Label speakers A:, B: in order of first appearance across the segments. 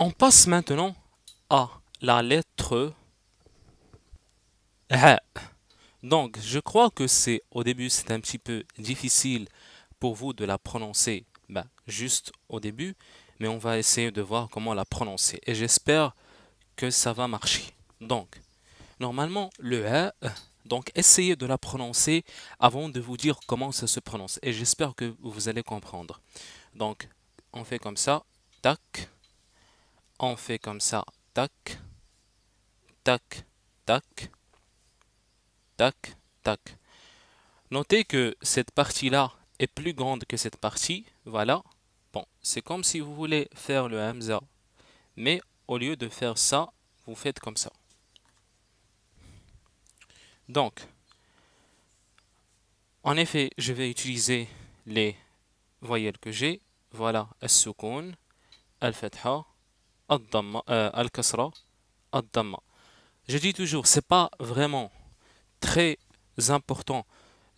A: On passe maintenant à la lettre Donc, je crois que c'est au début, c'est un petit peu difficile pour vous de la prononcer bah, juste au début, mais on va essayer de voir comment la prononcer. Et j'espère que ça va marcher. Donc, normalement, le donc essayez de la prononcer avant de vous dire comment ça se prononce. Et j'espère que vous allez comprendre. Donc, on fait comme ça. Tac on fait comme ça, tac, tac, tac, tac, tac. Notez que cette partie-là est plus grande que cette partie, voilà. Bon, c'est comme si vous voulez faire le Hamza, mais au lieu de faire ça, vous faites comme ça. Donc, en effet, je vais utiliser les voyelles que j'ai. Voilà, al-sukun, al-fatha, al euh, Ad damma je dis toujours c'est pas vraiment très important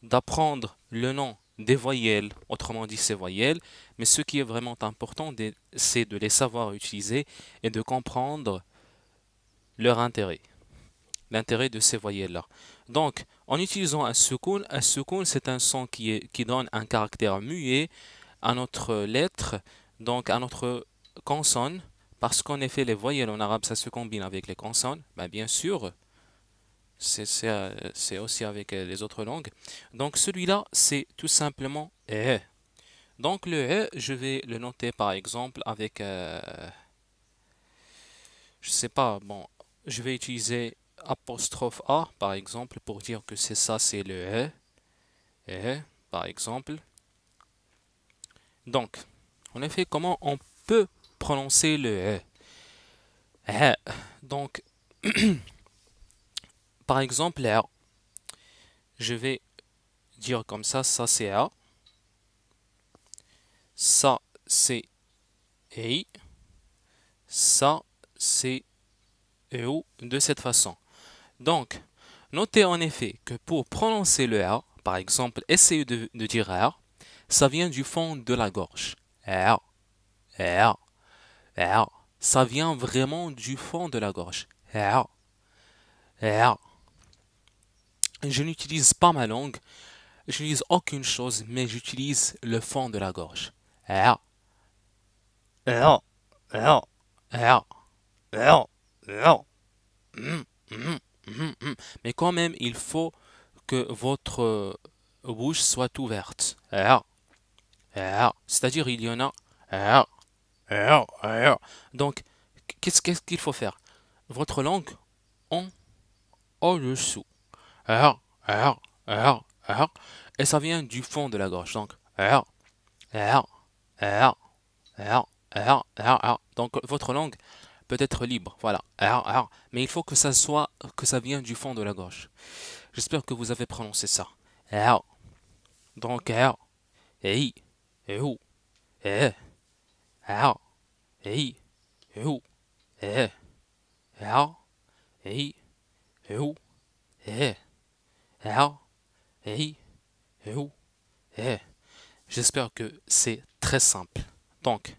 A: d'apprendre le nom des voyelles autrement dit ces voyelles mais ce qui est vraiment important c'est de les savoir utiliser et de comprendre leur intérêt l'intérêt de ces voyelles-là. Donc, en utilisant un soukoun, un soukoun, c'est un son qui, qui donne un caractère muet à notre lettre, donc à notre consonne, parce qu'en effet, les voyelles en arabe, ça se combine avec les consonnes, bah, bien sûr. C'est euh, aussi avec euh, les autres langues. Donc celui-là, c'est tout simplement E. Donc le E, je vais le noter par exemple avec... Je euh, je sais pas, bon, je vais utiliser apostrophe A par exemple pour dire que c'est ça, c'est le E. E, par exemple. Donc, en effet, comment on peut prononcer le R. E. E. Donc, par exemple, R, Je vais dire comme ça, ça c'est R, Ça c'est E Ça c'est e O de cette façon. Donc, notez en effet que pour prononcer le R, par exemple, essayez de dire R, ça vient du fond de la gorge. R, R. Ça vient vraiment du fond de la gorge. Je n'utilise pas ma langue, je n'utilise aucune chose, mais j'utilise le fond de la gorge. Mais quand même, il faut que votre euh, bouche soit ouverte. C'est-à-dire, il y en a donc, qu'est-ce qu'il faut faire Votre langue en au-dessous. Et ça vient du fond de la gorge. Donc, donc votre langue peut être libre. Voilà. Mais il faut que ça soit, que ça vienne du fond de la gorge. J'espère que vous avez prononcé ça. Donc, et, et, R E R R e, e, e, J'espère que c'est très simple. Donc,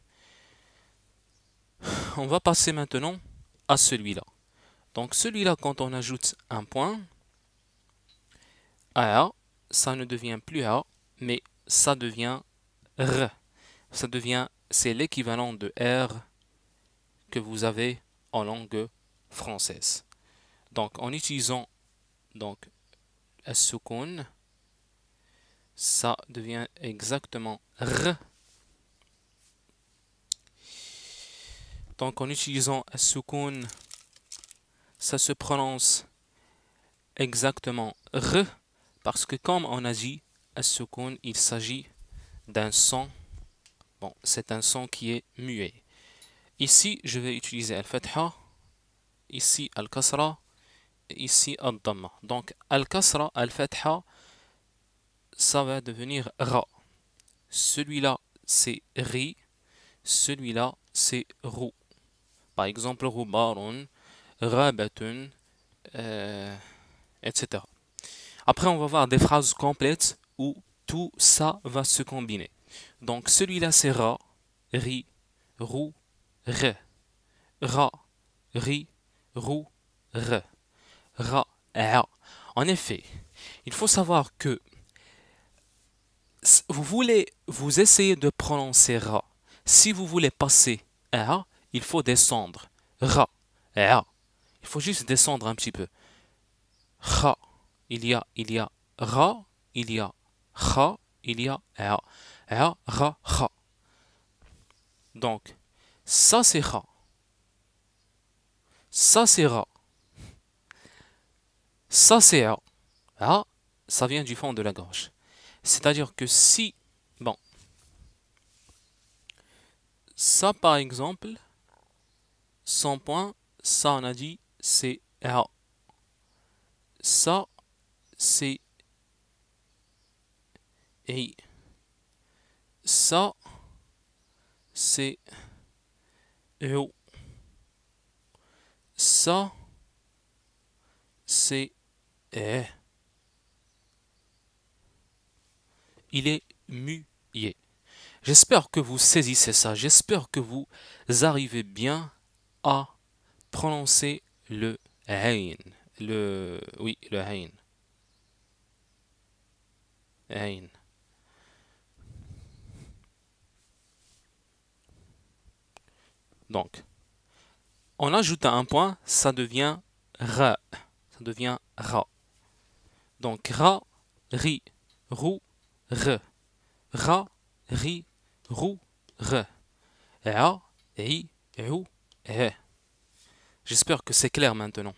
A: on va passer maintenant à celui-là. Donc celui-là, quand on ajoute un point ça ne devient plus R, mais ça devient R. Ça devient c'est l'équivalent de R que vous avez en langue française. Donc en utilisant donc ça devient exactement R. Donc en utilisant la ça se prononce exactement R parce que comme on a dit il s'agit d'un son Bon, c'est un son qui est muet. Ici, je vais utiliser Al-Fatha, ici Al-Kasra, ici Al-Damma. Donc Al-Kasra, Al-Fatha, ça va devenir Ra. Celui-là, c'est Ri, celui-là, c'est Rou. Par exemple, Roubarun, Rabatun, euh, etc. Après, on va voir des phrases complètes où tout ça va se combiner. Donc celui-là c'est ra, ri, rou, re. Ra, ri, rou, re. Ra, r. En effet, il faut savoir que vous voulez, vous essayer de prononcer ra. Si vous voulez passer r, il faut descendre. Ra, ra. Il faut juste descendre un petit peu. Ra. Il y a, il y a ra, il y a ra, il y a R. R, R, R. Donc, ça c'est R. Ça c'est R. Ça c'est R. ça vient du fond de la gorge. C'est-à-dire que si... Bon. Ça par exemple, son point, ça on a dit c'est R. Ça, c'est et ça, c'est Ça, c'est Il est muet. J'espère que vous saisissez ça. J'espère que vous arrivez bien à prononcer le HEIN. Le, oui, le HEIN. HEIN. Donc, on ajoute un point, ça devient ra. Ça devient ra. Donc, ra, ri, rou, re. Ra, ri, rou, re. et « i, rou, e ». J'espère que c'est clair maintenant.